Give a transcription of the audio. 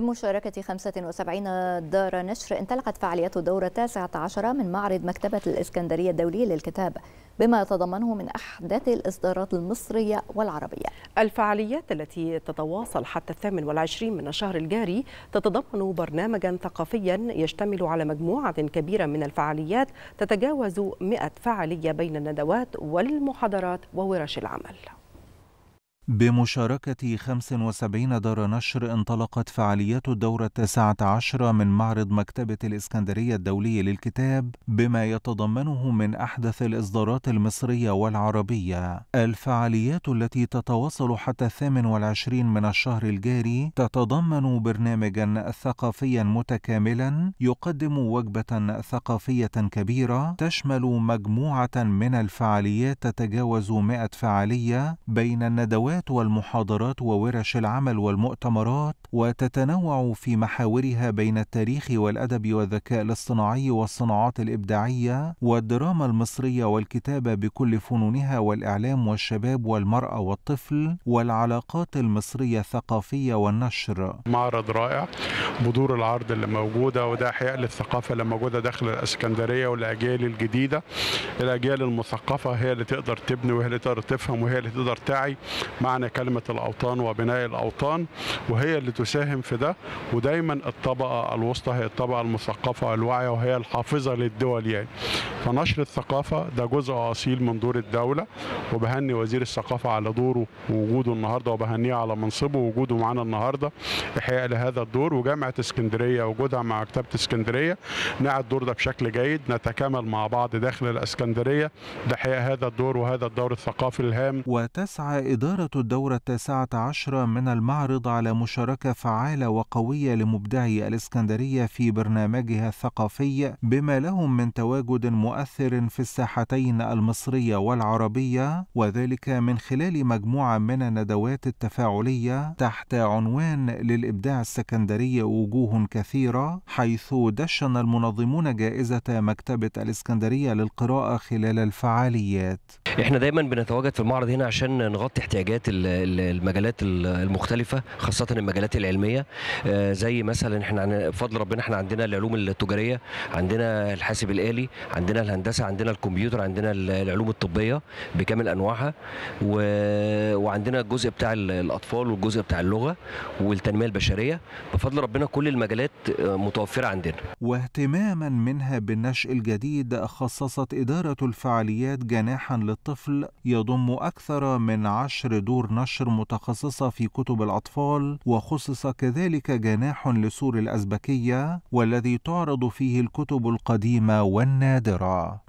بمشاركة 75 دار نشر انطلقت فعاليات الدورة 19 من معرض مكتبة الإسكندرية الدولي للكتاب بما يتضمنه من أحداث الإصدارات المصرية والعربية الفعاليات التي تتواصل حتى الثامن والعشرين من الشهر الجاري تتضمن برنامجا ثقافيا يشتمل على مجموعة كبيرة من الفعاليات تتجاوز 100 فعالية بين الندوات والمحاضرات وورش العمل بمشاركة 75 دار نشر انطلقت فعاليات الدورة التاسعة عشر من معرض مكتبة الإسكندرية الدولي للكتاب بما يتضمنه من أحدث الإصدارات المصرية والعربية الفعاليات التي تتواصل حتى الثامن والعشرين من الشهر الجاري تتضمن برنامجا ثقافيا متكاملا يقدم وجبة ثقافية كبيرة تشمل مجموعة من الفعاليات تتجاوز 100 فعالية بين الندوات الجلسات والمحاضرات وورش العمل والمؤتمرات وتتنوع في محاورها بين التاريخ والادب والذكاء الاصطناعي والصناعات الابداعيه والدراما المصريه والكتابه بكل فنونها والاعلام والشباب والمراه والطفل والعلاقات المصريه الثقافيه والنشر. معرض رائع بدور العرض اللي موجوده وده احياء للثقافه اللي موجوده داخل الاسكندريه والاجيال الجديده الاجيال المثقفه هي اللي تقدر تبني وهي اللي تقدر تفهم وهي اللي تقدر تعي معنى كلمة الأوطان وبناء الأوطان وهي اللي تساهم في ده ودايما الطبقة الوسطى هي الطبقة المثقفة الواعية وهي الحافظة للدول يعني فنشر الثقافة ده جزء أصيل من دور الدولة وبهني وزير الثقافة على دوره ووجوده النهاردة وبهنيه على منصبه ووجوده معانا النهاردة إحياء لهذا الدور وجامعة اسكندرية وجودها مع مكتبة اسكندرية نعد الدور ده بشكل جيد نتكامل مع بعض داخل الاسكندرية ده إحياء هذا الدور وهذا الدور الثقافي الهام وتسعى إدارة وقعت الدورة التاسعة عشرة من المعرض على مشاركة فعالة وقوية لمبدعي الإسكندرية في برنامجها الثقافي بما لهم من تواجد مؤثر في الساحتين المصرية والعربية وذلك من خلال مجموعة من الندوات التفاعلية تحت عنوان للإبداع السكندري وجوه كثيرة حيث دشن المنظمون جائزة مكتبة الإسكندرية للقراءة خلال الفعاليات احنا دايما بنتواجد في المعرض هنا عشان نغطي احتياجات المجالات المختلفه خاصه المجالات العلميه آه، زي مثلا احنا بفضل ربنا احنا عندنا العلوم التجاريه عندنا الحاسب الالي عندنا الهندسه عندنا الكمبيوتر عندنا العلوم الطبيه بكامل انواعها وعندنا الجزء بتاع الاطفال والجزء بتاع اللغه والتنميه البشريه بفضل ربنا كل المجالات آه، متوفره عندنا واهتماما منها بالنشء الجديد خصصت اداره الفعاليات جناحا الطفل يضم أكثر من عشر دور نشر متخصصة في كتب الأطفال وخصص كذلك جناح لسور الأزبكية والذي تعرض فيه الكتب القديمة والنادرة